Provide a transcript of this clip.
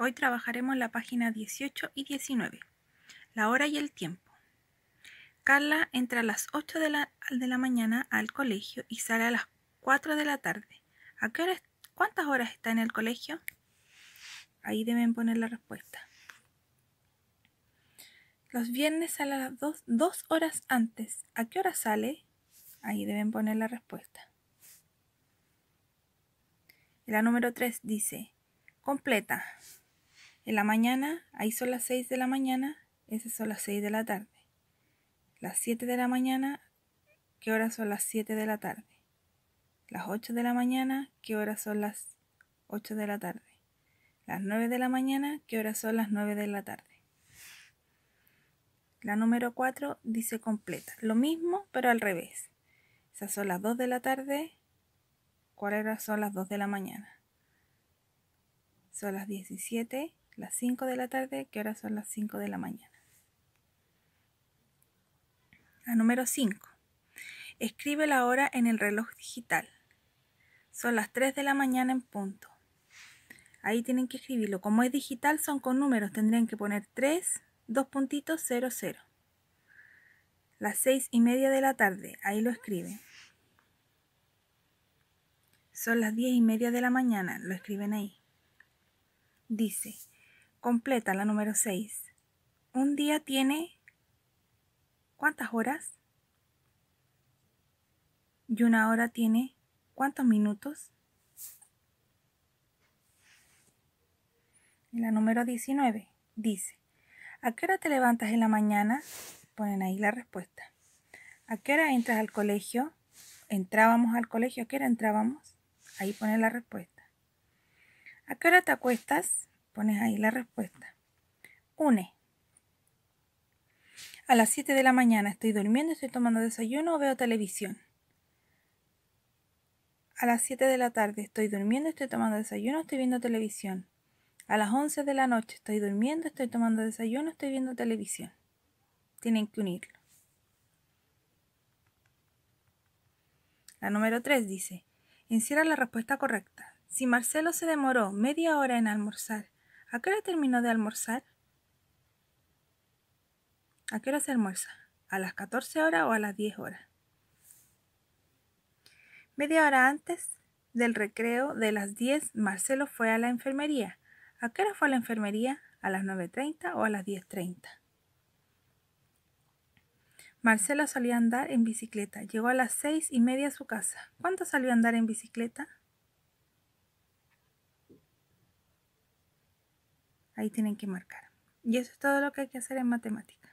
Hoy trabajaremos la página 18 y 19, la hora y el tiempo. Carla entra a las 8 de la, mañana al colegio y sale a las 4 de la tarde. ¿A qué hora, cuántas horas está en el colegio? Ahí deben poner la respuesta. Los viernes sale a las 2, 2 horas antes. ¿A qué hora sale? Ahí deben poner la respuesta. La número 3 dice, completa. En la mañana, ahí son las 6 de la mañana, esas son las 6 de la tarde. Las 7 de la mañana, ¿qué horas son las 7 de la tarde? Las 8 de la mañana, ¿qué horas son las 8 de la tarde? Las 9 de la mañana, ¿qué horas son las 9 de la tarde? La número 4 dice completa. Lo mismo, pero al revés. Esas son las 2 de la tarde. ¿Cuáles son las 2 de la mañana? Son las 17 las 5 de la tarde, que ahora son las 5 de la mañana. La número 5. Escribe la hora en el reloj digital. Son las 3 de la mañana en punto. Ahí tienen que escribirlo. Como es digital, son con números. Tendrían que poner 3, 2 puntitos, 0, 0. Las 6 y media de la tarde. Ahí lo escriben. Son las 10 y media de la mañana. Lo escriben ahí. Dice, Completa la número 6. Un día tiene ¿cuántas horas? Y una hora tiene ¿cuántos minutos? La número 19 dice, ¿a qué hora te levantas en la mañana? Ponen ahí la respuesta. ¿A qué hora entras al colegio? Entrábamos al colegio, ¿a qué hora entrábamos? Ahí pone la respuesta. ¿A qué hora te acuestas? pones ahí la respuesta. Une. A las 7 de la mañana estoy durmiendo, estoy tomando desayuno o veo televisión. A las 7 de la tarde estoy durmiendo, estoy tomando desayuno, estoy viendo televisión. A las 11 de la noche estoy durmiendo, estoy tomando desayuno, estoy viendo televisión. Tienen que unirlo. La número 3 dice, encierra la respuesta correcta. Si Marcelo se demoró media hora en almorzar ¿A qué hora terminó de almorzar? ¿A qué hora se almuerza? ¿A las 14 horas o a las 10 horas? Media hora antes del recreo de las 10, Marcelo fue a la enfermería. ¿A qué hora fue a la enfermería? ¿A las 9.30 o a las 10.30? Marcelo salió a andar en bicicleta. Llegó a las seis y media a su casa. ¿Cuánto salió a andar en bicicleta? ahí tienen que marcar. Y eso es todo lo que hay que hacer en matemáticas.